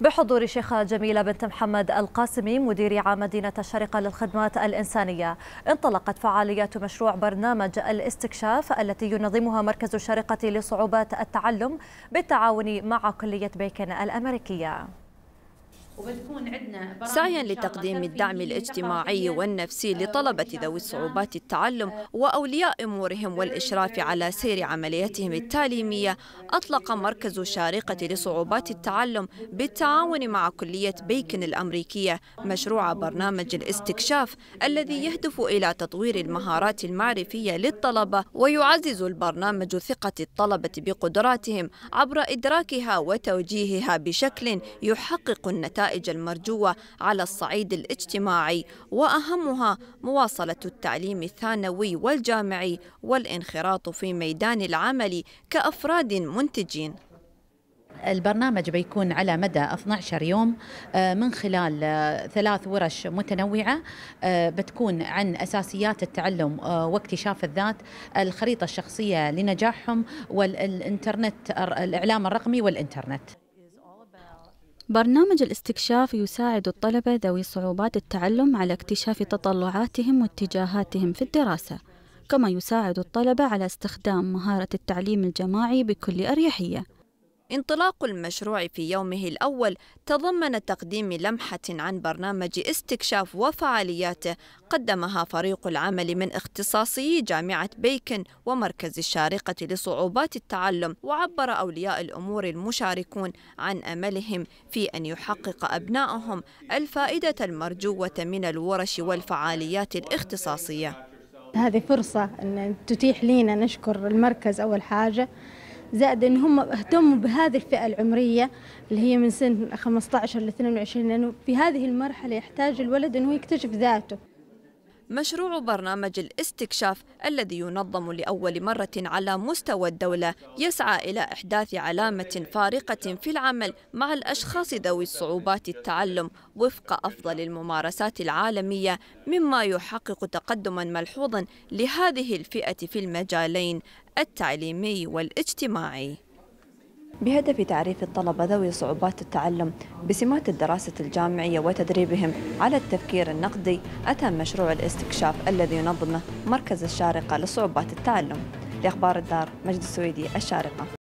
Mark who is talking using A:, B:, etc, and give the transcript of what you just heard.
A: بحضور شيخة جميلة بنت محمد القاسمي مدير عام مدينة الشرقة للخدمات الإنسانية انطلقت فعاليات مشروع برنامج الاستكشاف التي ينظمها مركز الشرقة لصعوبات التعلم بالتعاون مع كلية بيكن الأمريكية
B: سعيا لتقديم الدعم الاجتماعي
A: والنفسي لطلبة آه، ذوي الصعوبات التعلم وأولياء أمورهم والإشراف على سير عملياتهم التعليمية أطلق مركز شارقة لصعوبات التعلم بالتعاون مع كلية بيكن الأمريكية مشروع برنامج الاستكشاف الذي يهدف إلى تطوير المهارات المعرفية للطلبة ويعزز البرنامج ثقة الطلبة بقدراتهم عبر إدراكها وتوجيهها بشكل يحقق النتائج النتائج المرجوة على الصعيد الاجتماعي وأهمها مواصلة التعليم الثانوي والجامعي والانخراط في ميدان العمل كأفراد منتجين
B: البرنامج بيكون على مدى 12 يوم آه، من خلال آه، ثلاث ورش متنوعة آه، بتكون عن أساسيات التعلم واكتشاف الذات الخريطة الشخصية لنجاحهم والإنترنت الإعلام الرقمي والإنترنت
C: برنامج الاستكشاف يساعد الطلبة ذوي صعوبات التعلم على اكتشاف تطلعاتهم واتجاهاتهم في الدراسة كما يساعد الطلبة على استخدام مهارة التعليم الجماعي بكل أريحية
A: انطلاق المشروع في يومه الأول تضمن تقديم لمحة عن برنامج استكشاف وفعالياته قدمها فريق العمل من اختصاصي جامعة بيكن ومركز الشارقة لصعوبات التعلم وعبر أولياء الأمور المشاركون عن أملهم في أن يحقق أبنائهم الفائدة المرجوة من الورش والفعاليات الاختصاصية
D: هذه فرصة أن تتيح لنا نشكر المركز أول حاجة زائد ان هم اهتموا بهذه الفئه العمريه اللي هي من سن 15 ل 22 لانه في هذه المرحله يحتاج الولد انه يكتشف ذاته
A: مشروع برنامج الاستكشاف الذي ينظم لأول مرة على مستوى الدولة يسعى إلى إحداث علامة فارقة في العمل مع الأشخاص ذوي الصعوبات التعلم وفق أفضل الممارسات العالمية مما يحقق تقدما ملحوظا لهذه الفئة في المجالين التعليمي والاجتماعي بهدف تعريف الطلبة ذوي صعوبات التعلم بسمات الدراسة الجامعية وتدريبهم على التفكير النقدي أتى مشروع الاستكشاف الذي ينظمه مركز الشارقة لصعوبات التعلم لأخبار الدار مجد السويدي الشارقة